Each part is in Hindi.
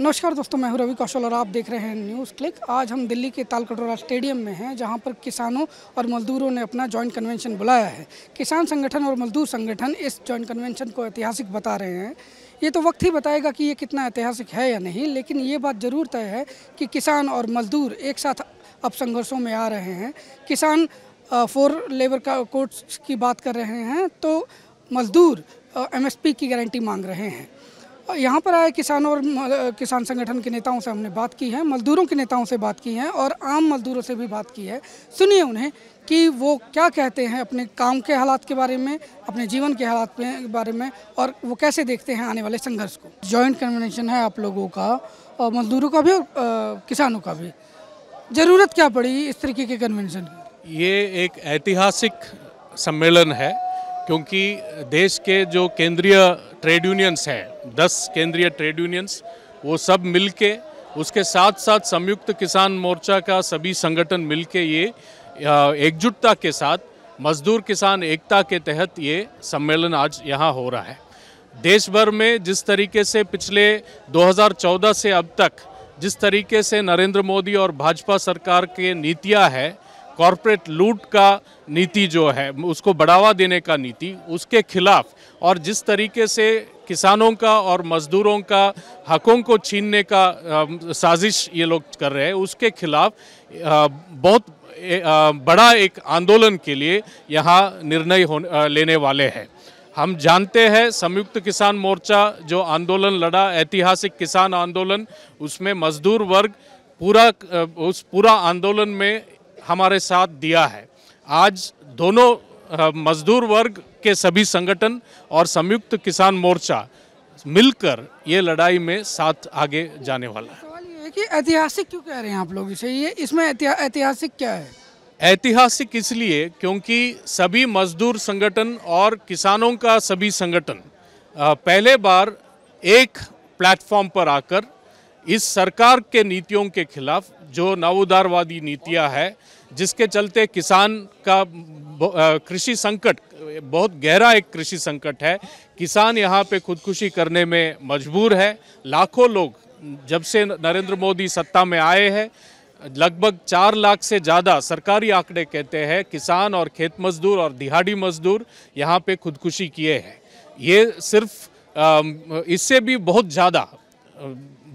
नमस्कार दोस्तों मैं हूं रवि कौशल और आप देख रहे हैं न्यूज़ क्लिक आज हम दिल्ली के तालकटोरा स्टेडियम में हैं जहां पर किसानों और मजदूरों ने अपना जॉइंट कन्वेंशन बुलाया है किसान संगठन और मजदूर संगठन इस जॉइंट कन्वेंशन को ऐतिहासिक बता रहे हैं ये तो वक्त ही बताएगा कि ये कितना ऐतिहासिक है या नहीं लेकिन ये बात ज़रूर तय है कि किसान और मजदूर एक साथ अब संघर्षों में आ रहे हैं किसान फोर लेबर का कोर्ट्स की बात कर रहे हैं तो मजदूर एमएसपी की गारंटी मांग रहे हैं यहाँ पर आए किसानों और किसान संगठन के नेताओं से हमने बात की है मजदूरों के नेताओं से बात की है और आम मजदूरों से भी बात की है सुनिए उन्हें कि वो क्या कहते हैं अपने काम के हालात के बारे में अपने जीवन के हालात के बारे में और वो कैसे देखते हैं आने वाले संघर्ष को जॉइंट कन्वेंशन है आप लोगों का और मजदूरों का भी और किसानों का भी ज़रूरत क्या पड़ी इस तरीके के कन्वेंशन की ये एक ऐतिहासिक सम्मेलन है क्योंकि देश के जो केंद्रीय ट्रेड यूनियंस हैं दस केंद्रीय ट्रेड यूनियंस वो सब मिलके उसके साथ साथ संयुक्त किसान मोर्चा का सभी संगठन मिलके ये एकजुटता के साथ मजदूर किसान एकता के तहत ये सम्मेलन आज यहाँ हो रहा है देश भर में जिस तरीके से पिछले 2014 से अब तक जिस तरीके से नरेंद्र मोदी और भाजपा सरकार के नीतियाँ हैं कॉरपोरेट लूट का नीति जो है उसको बढ़ावा देने का नीति उसके खिलाफ और जिस तरीके से किसानों का और मज़दूरों का हकों को छीनने का साजिश ये लोग कर रहे हैं उसके खिलाफ बहुत बड़ा एक आंदोलन के लिए यहाँ निर्णय लेने वाले हैं हम जानते हैं संयुक्त किसान मोर्चा जो आंदोलन लड़ा ऐतिहासिक किसान आंदोलन उसमें मजदूर वर्ग पूरा उस पूरा आंदोलन में हमारे साथ दिया है आज दोनों मजदूर वर्ग के सभी संगठन और संयुक्त किसान मोर्चा मिलकर ये लड़ाई में साथ आगे जाने वाला है सवाल ये है कि ऐतिहासिक क्यों कह रहे हैं आप लोग इसे ये इसमें ऐतिहासिक क्या है ऐतिहासिक इसलिए क्योंकि सभी मजदूर संगठन और किसानों का सभी संगठन पहले बार एक प्लेटफॉर्म पर आकर इस सरकार के नीतियों के खिलाफ जो नवोदारवादी नीतियां है जिसके चलते किसान का कृषि संकट बहुत गहरा एक कृषि संकट है किसान यहाँ पे खुदकुशी करने में मजबूर है लाखों लोग जब से नरेंद्र मोदी सत्ता में आए हैं लगभग चार लाख से ज़्यादा सरकारी आंकड़े कहते हैं किसान और खेत मजदूर और दिहाड़ी मजदूर यहाँ पे खुदकुशी किए हैं ये सिर्फ इससे भी बहुत ज़्यादा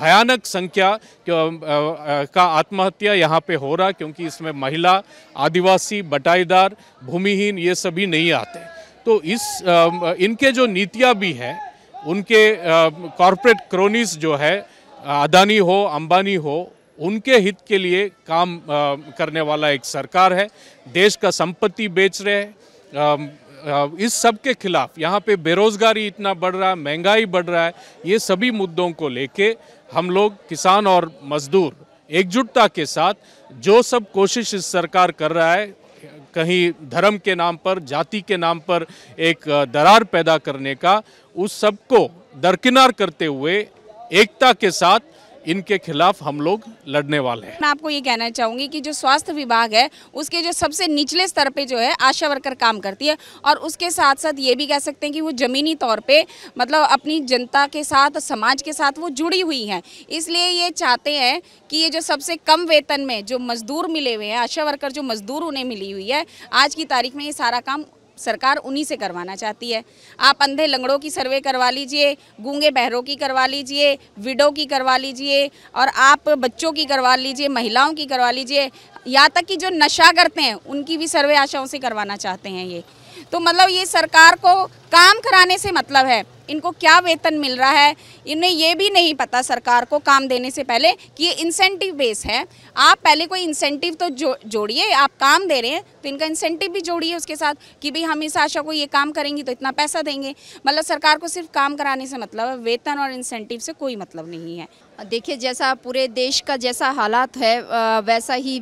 भयानक संख्या का आत्महत्या यहाँ पे हो रहा क्योंकि इसमें महिला आदिवासी बटाईदार भूमिहीन ये सभी नहीं आते तो इस इनके जो नीतियाँ भी हैं उनके कॉरपोरेट क्रोनिस जो है अदानी हो अंबानी हो उनके हित के लिए काम करने वाला एक सरकार है देश का संपत्ति बेच रहे हैं इस सब के खिलाफ यहाँ पे बेरोज़गारी इतना बढ़ रहा है महंगाई बढ़ रहा है ये सभी मुद्दों को लेके हम लोग किसान और मजदूर एकजुटता के साथ जो सब कोशिश इस सरकार कर रहा है कहीं धर्म के नाम पर जाति के नाम पर एक दरार पैदा करने का उस सबको दरकिनार करते हुए एकता के साथ इनके खिलाफ हम लोग लड़ने वाले हैं मैं आपको ये कहना चाहूँगी कि जो स्वास्थ्य विभाग है उसके जो सबसे निचले स्तर पे जो है आशा वर्कर काम करती है और उसके साथ साथ ये भी कह सकते हैं कि वो ज़मीनी तौर पे मतलब अपनी जनता के साथ समाज के साथ वो जुड़ी हुई हैं इसलिए ये चाहते हैं कि ये जो सबसे कम वेतन में जो मज़दूर मिले हुए हैं आशा वर्कर जो मज़दूर उन्हें मिली हुई है आज की तारीख में ये सारा काम सरकार उन्हीं से करवाना चाहती है आप अंधे लंगड़ों की सर्वे करवा लीजिए गूंगे बहरों की करवा लीजिए विडो की करवा लीजिए और आप बच्चों की करवा लीजिए महिलाओं की करवा लीजिए यहाँ तक कि जो नशा करते हैं उनकी भी सर्वे आशाओं से करवाना चाहते हैं ये तो मतलब ये सरकार को काम कराने से मतलब है इनको क्या वेतन मिल रहा है इन्हें ये भी नहीं पता सरकार को काम देने से पहले कि ये इंसेंटिव बेस है आप पहले कोई इंसेंटिव तो जो जोड़िए आप काम दे रहे हैं तो इनका इंसेंटिव भी जोड़िए उसके साथ कि भाई हम इस आशा को ये काम करेंगी तो इतना पैसा देंगे मतलब सरकार को सिर्फ काम कराने से मतलब है वेतन और इंसेंटिव से कोई मतलब नहीं है देखिए जैसा पूरे देश का जैसा हालात है वैसा ही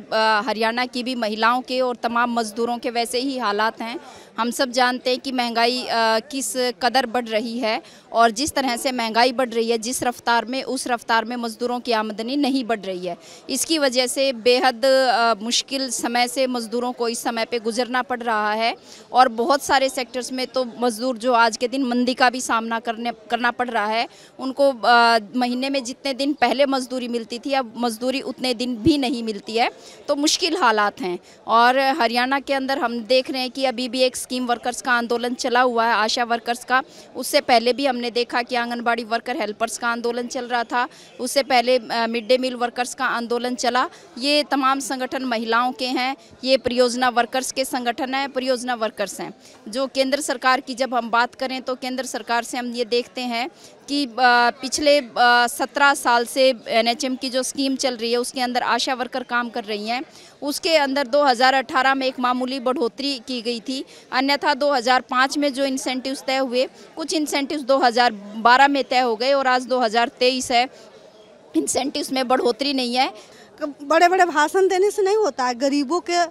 हरियाणा की भी महिलाओं के और तमाम मज़दूरों के वैसे ही हालात हैं हम सब जानते हैं कि महंगाई किस कदर बढ़ रही है और जिस तरह से महंगाई बढ़ रही है जिस रफ्तार में उस रफ्तार में मज़दूरों की आमदनी नहीं बढ़ रही है इसकी वजह से बेहद मुश्किल समय से मज़दूरों को इस समय पर गुजरना पड़ रहा है और बहुत सारे सेक्टर्स में तो मज़दूर जो आज के दिन मंदी का भी सामना करने करना पड़ रहा है उनको महीने में जितने दिन दिन पहले मजदूरी मिलती थी अब मजदूरी उतने दिन भी नहीं मिलती है तो मुश्किल हालात हैं और हरियाणा के अंदर हम देख रहे हैं कि अभी भी एक स्कीम वर्कर्स का आंदोलन चला हुआ है आशा वर्कर्स का उससे पहले भी हमने देखा कि आंगनबाड़ी वर्कर हेल्पर्स का आंदोलन चल रहा था उससे पहले मिड डे मील वर्कर्स का आंदोलन चला ये तमाम संगठन महिलाओं के हैं ये परियोजना वर्कर्स के संगठन हैं परियोजना वर्कर्स हैं जो केंद्र सरकार की जब हम बात करें तो केंद्र सरकार से हम ये देखते हैं कि पिछले सत्रह साल से एनएचएम की जो स्कीम चल रही है उसके अंदर आशा वर्कर काम कर रही हैं उसके अंदर 2018 में एक मामूली बढ़ोतरी की गई थी अन्यथा 2005 में जो इंसेंटिव्स तय हुए कुछ इंसेंटिव्स 2012 में तय हो गए और आज 2023 है इंसेंटिव्स में बढ़ोतरी नहीं है बड़े बड़े भाषण देने से नहीं होता है गरीबों के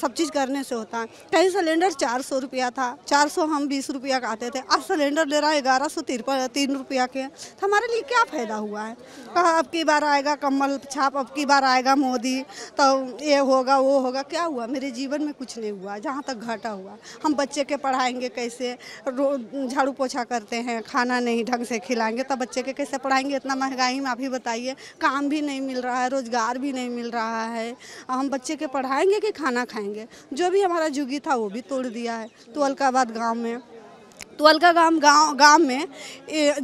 सब चीज़ करने से होता है कहीं सिलेंडर चार सौ रुपया था चार सौ हम बीस रुपया का आते थे आज सिलेंडर ले रहा है ग्यारह सौ तिरपन तीन रुपया के तो हमारे लिए क्या फ़ायदा हुआ है कहा अब की बार आएगा कम्बल छाप अब की बार आएगा मोदी तो ये होगा वो होगा क्या हुआ मेरे जीवन में कुछ नहीं हुआ जहाँ तक घाटा हुआ हम बच्चे के पढ़ाएंगे कैसे झाड़ू पोछा करते हैं खाना नहीं ढंग से खिलाएंगे तब तो बच्चे के कैसे पढ़ाएंगे इतना महंगाई में आप ही बताइए काम भी नहीं मिल रहा है रोज़गार भी नहीं मिल रहा है हम बच्चे के पढ़ाएंगे कि खाना खाएंगे जो भी हमारा जुगी था वो भी तोड़ दिया है तो अलकाबाद गाँव में तो अलका गांव गांव में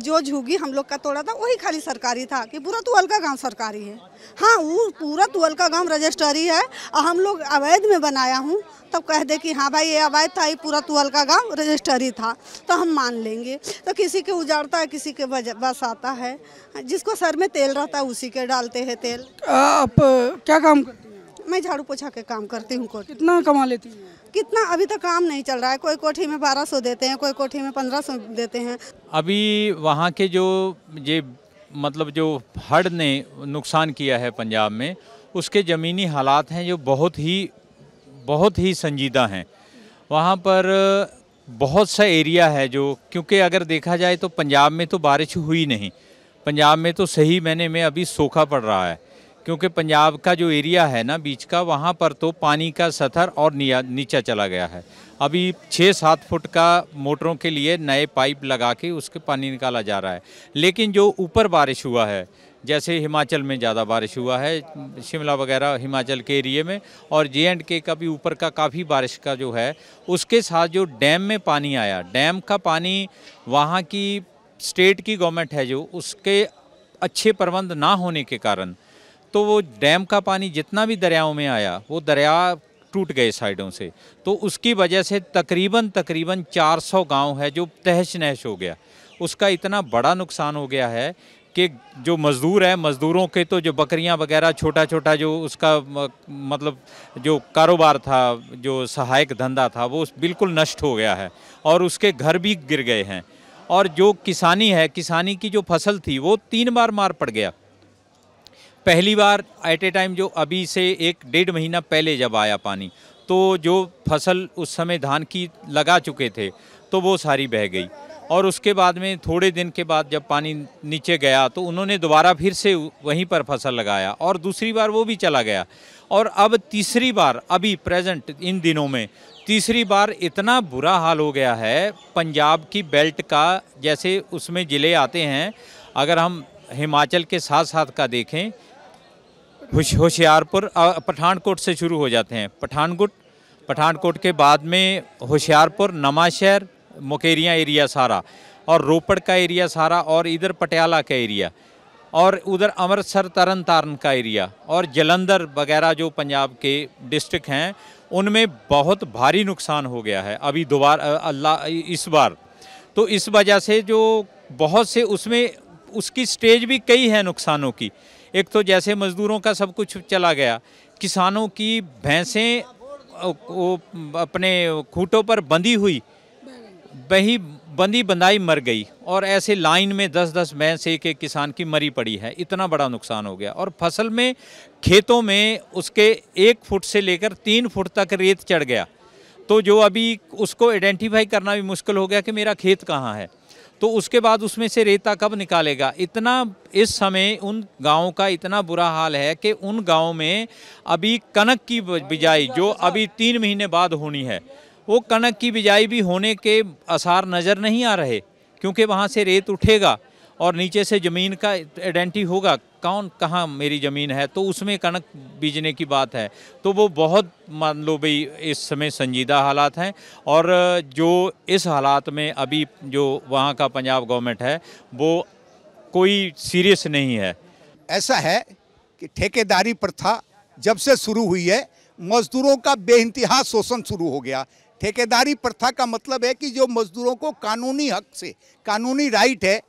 जो झुगी हम लोग का तोड़ा था वही खाली सरकारी था कि पूरा अलका गांव सरकारी है हाँ वो पूरा अलका गांव रजिस्टरी है और हम लोग अवैध में बनाया हूँ तब तो कह दे कि हाँ भाई ये अवैध था ये पूरा अलका गांव रजिस्टरी था तो हम मान लेंगे तो किसी के उजाड़ता है किसी के बस आता है जिसको सर में तेल रहता है उसी के डालते हैं तेल आप क्या काम करते मैं झाड़ू पोछा के काम करती हूँ कितना कमा लेती हूँ कितना अभी तक काम नहीं चल रहा है कोई कोठी में बारह सौ देते हैं कोई कोठी में पंद्रह सौ देते हैं अभी वहाँ के जो ये मतलब जो हड़ ने नुकसान किया है पंजाब में उसके ज़मीनी हालात हैं जो बहुत ही बहुत ही संजीदा हैं वहाँ पर बहुत सा एरिया है जो क्योंकि अगर देखा जाए तो पंजाब में तो बारिश हुई नहीं पंजाब में तो सही महीने में अभी सूखा पड़ रहा है क्योंकि पंजाब का जो एरिया है ना बीच का वहाँ पर तो पानी का सतर और नीचा चला गया है अभी छः सात फुट का मोटरों के लिए नए पाइप लगा के उसके पानी निकाला जा रहा है लेकिन जो ऊपर बारिश हुआ है जैसे हिमाचल में ज़्यादा बारिश हुआ है शिमला वगैरह हिमाचल के एरिए में और जे एंड के का भी ऊपर का काफ़ी बारिश का जो है उसके साथ जो डैम में पानी आया डैम का पानी वहाँ की स्टेट की गवर्नमेंट है जो उसके अच्छे प्रबंध ना होने के कारण तो वो डैम का पानी जितना भी दरियाओं में आया वो दरिया टूट गए साइडों से तो उसकी वजह से तकरीबन तकरीबन 400 गांव है जो तहश नहश हो गया उसका इतना बड़ा नुकसान हो गया है कि जो मज़दूर है मज़दूरों के तो जो बकरियां वगैरह छोटा छोटा जो उसका मतलब जो कारोबार था जो सहायक धंधा था वो बिल्कुल नष्ट हो गया है और उसके घर भी गिर गए हैं और जो किसानी है किसानी की जो फसल थी वो तीन बार मार पड़ गया पहली बार एट ए टाइम जो अभी से एक डेढ़ महीना पहले जब आया पानी तो जो फसल उस समय धान की लगा चुके थे तो वो सारी बह गई और उसके बाद में थोड़े दिन के बाद जब पानी नीचे गया तो उन्होंने दोबारा फिर से वहीं पर फसल लगाया और दूसरी बार वो भी चला गया और अब तीसरी बार अभी प्रेजेंट इन दिनों में तीसरी बार इतना बुरा हाल हो गया है पंजाब की बेल्ट का जैसे उसमें ज़िले आते हैं अगर हम हिमाचल के साथ साथ का देखें होशियारपुर पठानकोट से शुरू हो जाते हैं पठानकोट पठानकोट के बाद में होशियारपुर नमा शहर मुकेरियाँ एरिया सारा और रोपड़ का एरिया सारा और इधर पटियाला का एरिया और उधर अमृतसर तरन तारण का एरिया और जलंधर वगैरह जो पंजाब के डिस्ट्रिक्ट हैं उनमें बहुत भारी नुकसान हो गया है अभी दोबारा अल्लाह इस बार तो इस वजह से जो बहुत से उसमें उसकी स्टेज भी कई है नुकसानों की एक तो जैसे मज़दूरों का सब कुछ चला गया किसानों की भैंसें अपने खूटों पर बंधी हुई वही बंदी बंदाई मर गई और ऐसे लाइन में दस दस भैंस एक एक किसान की मरी पड़ी है इतना बड़ा नुकसान हो गया और फसल में खेतों में उसके एक फुट से लेकर तीन फुट तक रेत चढ़ गया तो जो अभी उसको आइडेंटिफाई करना भी मुश्किल हो गया कि मेरा खेत कहाँ है तो उसके बाद उसमें से रेता कब निकालेगा इतना इस समय उन गाँव का इतना बुरा हाल है कि उन गाँव में अभी कनक की बिजाई जो अभी तीन महीने बाद होनी है वो कनक की बिजाई भी होने के आसार नज़र नहीं आ रहे क्योंकि वहाँ से रेत उठेगा और नीचे से ज़मीन का आइडेंटी होगा कौन कहाँ मेरी ज़मीन है तो उसमें कनक बीजने की बात है तो वो बहुत मान लो भाई इस समय संजीदा हालात हैं और जो इस हालात में अभी जो वहाँ का पंजाब गवर्नमेंट है वो कोई सीरियस नहीं है ऐसा है कि ठेकेदारी प्रथा जब से शुरू हुई है मजदूरों का इंतहा शोषण शुरू हो गया ठेकेदारी प्रथा का मतलब है कि जो मजदूरों को कानूनी हक से कानूनी राइट है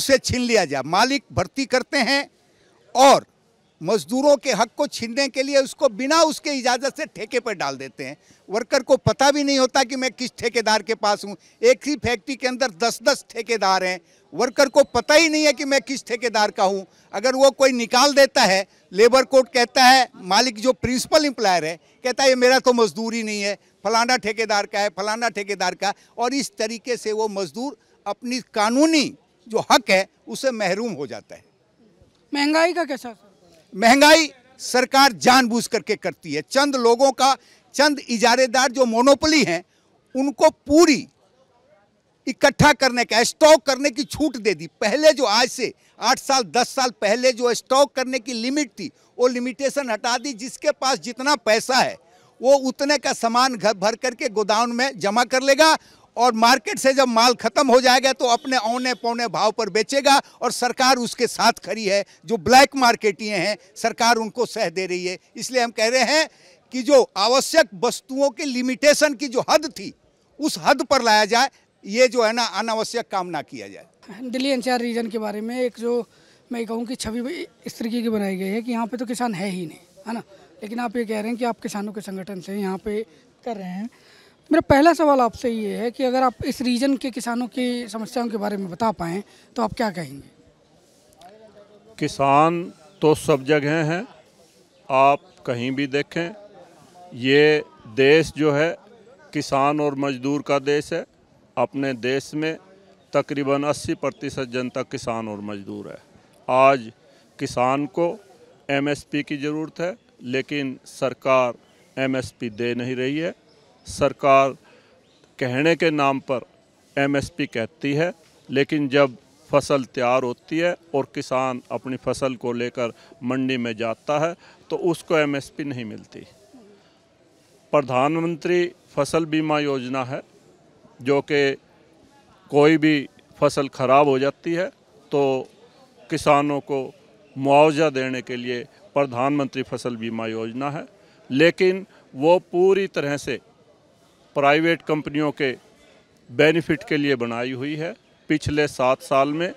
उसे छीन लिया जाए मालिक भर्ती करते हैं और मजदूरों के हक को छीनने के लिए उसको बिना उसके इजाज़त से ठेके पर डाल देते हैं वर्कर को पता भी नहीं होता कि मैं किस ठेकेदार के पास हूँ एक ही फैक्ट्री के अंदर दस दस ठेकेदार हैं वर्कर को पता ही नहीं है कि मैं किस ठेकेदार का हूँ अगर वो कोई निकाल देता है लेबर कोर्ट कहता है मालिक जो प्रिंसिपल एम्प्लायर है कहता है ये मेरा तो मजदूर ही नहीं है फलाना ठेकेदार का है फलाना ठेकेदार का और इस तरीके से वो मजदूर अपनी कानूनी जो हक है उसे महरूम हो जाता है महंगाई का कैसा महंगाई सरकार जानबूझ करके करती है चंद लोगों का चंद इजारेदार जो मोनोपली हैं उनको पूरी इकट्ठा करने का स्टॉक करने की छूट दे दी पहले जो आज से आठ साल दस साल पहले जो स्टॉक करने की लिमिट थी वो लिमिटेशन हटा दी जिसके पास जितना पैसा है वो उतने का सामान घर भर करके गोदाम में जमा कर लेगा और मार्केट से जब माल खत्म हो जाएगा तो अपने औने पौने भाव पर बेचेगा और सरकार उसके साथ खड़ी है जो ब्लैक मार्केटिए हैं सरकार उनको सह दे रही है इसलिए हम कह रहे हैं कि जो आवश्यक वस्तुओं के लिमिटेशन की जो हद थी उस हद पर लाया जाए ये जो है ना अनावश्यक काम ना किया जाए दिल्ली एनसीआर रीजन के बारे में एक जो मैं कहूँ कि छवि इस तरीके की बनाई गई है कि यहाँ पे तो किसान है ही नहीं है ना लेकिन आप ये कह रहे हैं कि आप किसानों के संगठन से यहाँ पे कर रहे हैं मेरा पहला सवाल आपसे ये है कि अगर आप इस रीजन के किसानों की समस्याओं के बारे में बता पाएँ तो आप क्या कहेंगे किसान तो सब जगह हैं आप कहीं भी देखें ये देश जो है किसान और मजदूर का देश है अपने देश में तकरीबन 80 प्रतिशत जनता किसान और मजदूर है आज किसान को एमएसपी की ज़रूरत है लेकिन सरकार एमएसपी दे नहीं रही है सरकार कहने के नाम पर एमएसपी कहती है लेकिन जब फसल तैयार होती है और किसान अपनी फसल को लेकर मंडी में जाता है तो उसको एमएसपी नहीं मिलती प्रधानमंत्री फसल बीमा योजना है जो कि कोई भी फसल ख़राब हो जाती है तो किसानों को मुआवजा देने के लिए प्रधानमंत्री फसल बीमा योजना है लेकिन वो पूरी तरह से प्राइवेट कंपनियों के बेनिफिट के लिए बनाई हुई है पिछले सात साल में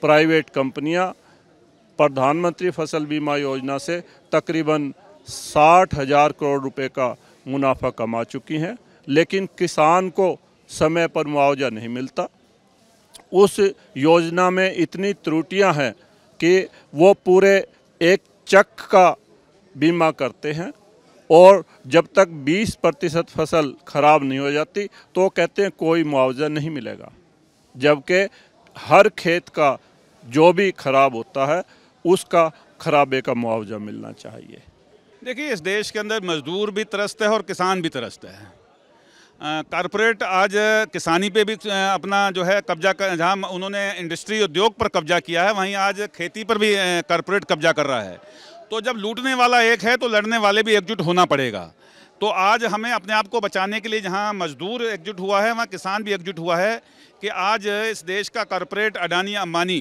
प्राइवेट कंपनियां प्रधानमंत्री फसल बीमा योजना से तकरीबन साठ हज़ार करोड़ रुपए का मुनाफा कमा चुकी हैं लेकिन किसान को समय पर मुआवजा नहीं मिलता उस योजना में इतनी त्रुटियां हैं कि वो पूरे एक चक का बीमा करते हैं और जब तक 20 प्रतिशत फसल खराब नहीं हो जाती तो कहते हैं कोई मुआवजा नहीं मिलेगा जबकि हर खेत का जो भी खराब होता है उसका खराबे का मुआवजा मिलना चाहिए देखिए इस देश के अंदर मजदूर भी तरसते हैं और किसान भी तरसते हैं कारपोरेट आज किसानी पे भी अपना जो है कब्जा कर जहाँ उन्होंने इंडस्ट्री उद्योग पर कब्जा किया है वहीं आज खेती पर भी कारपोरेट कब्जा कर रहा है तो जब लूटने वाला एक है तो लड़ने वाले भी एकजुट होना पड़ेगा तो आज हमें अपने आप को बचाने के लिए जहाँ मजदूर एकजुट हुआ है वहाँ किसान भी एकजुट हुआ है कि आज इस देश का कॉरपोरेट अडानी अम्बानी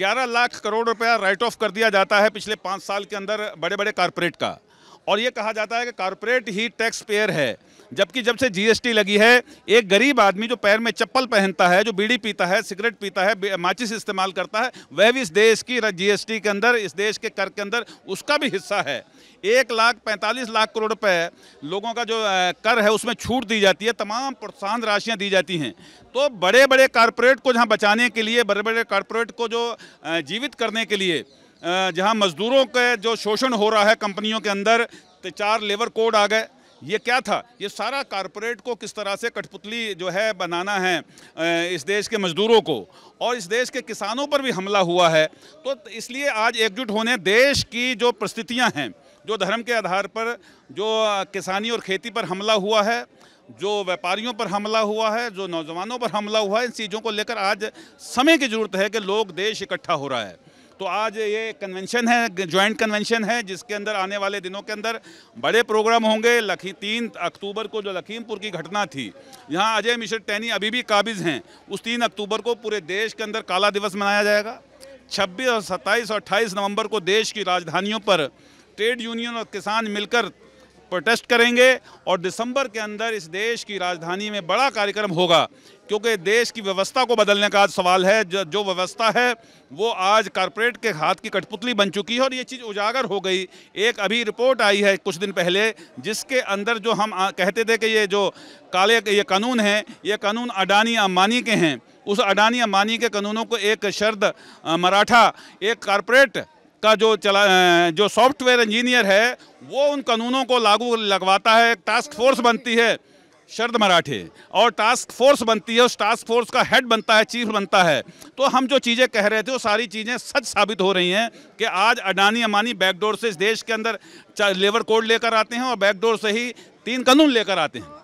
11 लाख करोड़ रुपया राइट ऑफ कर दिया जाता है पिछले पाँच साल के अंदर बड़े बड़े कॉरपोरेट का और ये कहा जाता है कि कॉरपोरेट ही टैक्स पेयर है जबकि जब से जीएसटी लगी है एक गरीब आदमी जो पैर में चप्पल पहनता है जो बीड़ी पीता है सिगरेट पीता है माचिस इस्तेमाल करता है वह भी इस देश की जीएसटी के अंदर इस देश के कर के अंदर उसका भी हिस्सा है एक लाख पैंतालीस लाख करोड़ रुपए लोगों का जो कर है उसमें छूट दी जाती है तमाम प्रोत्साहन राशियाँ दी जाती हैं तो बड़े बड़े कारपोरेट को जहाँ बचाने के लिए बड़े बड़े कारपोरेट को जो जीवित करने के लिए जहाँ मजदूरों के जो शोषण हो रहा है कंपनियों के अंदर तो चार लेबर कोड आ गए ये क्या था ये सारा कारपोरेट को किस तरह से कठपुतली जो है बनाना है इस देश के मजदूरों को और इस देश के किसानों पर भी हमला हुआ है तो इसलिए आज एकजुट होने देश की जो परिस्थितियाँ हैं जो धर्म के आधार पर जो किसानी और खेती पर हमला हुआ है जो व्यापारियों पर हमला हुआ है जो नौजवानों पर हमला हुआ है इन चीज़ों को लेकर आज समय की ज़रूरत है कि लोग देश इकट्ठा हो रहा है तो आज ये कन्वेंशन है ज्वाइंट कन्वेंशन है जिसके अंदर आने वाले दिनों के अंदर बड़े प्रोग्राम होंगे लखी तीन अक्टूबर को जो लखीमपुर की घटना थी यहाँ अजय मिश्र टैनी अभी भी काबिज हैं उस तीन अक्टूबर को पूरे देश के अंदर काला दिवस मनाया जाएगा छब्बीस और सत्ताईस और अट्ठाईस नवंबर को देश की राजधानियों पर ट्रेड यूनियन और किसान मिलकर प्रोटेस्ट करेंगे और दिसंबर के अंदर इस देश की राजधानी में बड़ा कार्यक्रम होगा क्योंकि देश की व्यवस्था को बदलने का आज सवाल है जो जो व्यवस्था है वो आज कारपोरेट के हाथ की कठपुतली बन चुकी है और ये चीज़ उजागर हो गई एक अभी रिपोर्ट आई है कुछ दिन पहले जिसके अंदर जो हम कहते थे कि ये जो काले ये कानून हैं ये कानून अडानी अम्बानी के हैं उस अडानी अम्बानी के कानूनों को एक शर्द मराठा एक कारपोरेट का जो चला जो सॉफ्टवेयर इंजीनियर है वो उन कानूनों को लागू लगवाता है टास्क फोर्स बनती है शरद मराठे और टास्क फोर्स बनती है उस टास्क फोर्स का हेड बनता है चीफ बनता है तो हम जो चीज़ें कह रहे थे वो सारी चीज़ें सच साबित हो रही हैं कि आज अडानी अमानी बैकडोर से इस देश के अंदर लेबर कोड लेकर आते हैं और बैकडोर से ही तीन कानून लेकर आते हैं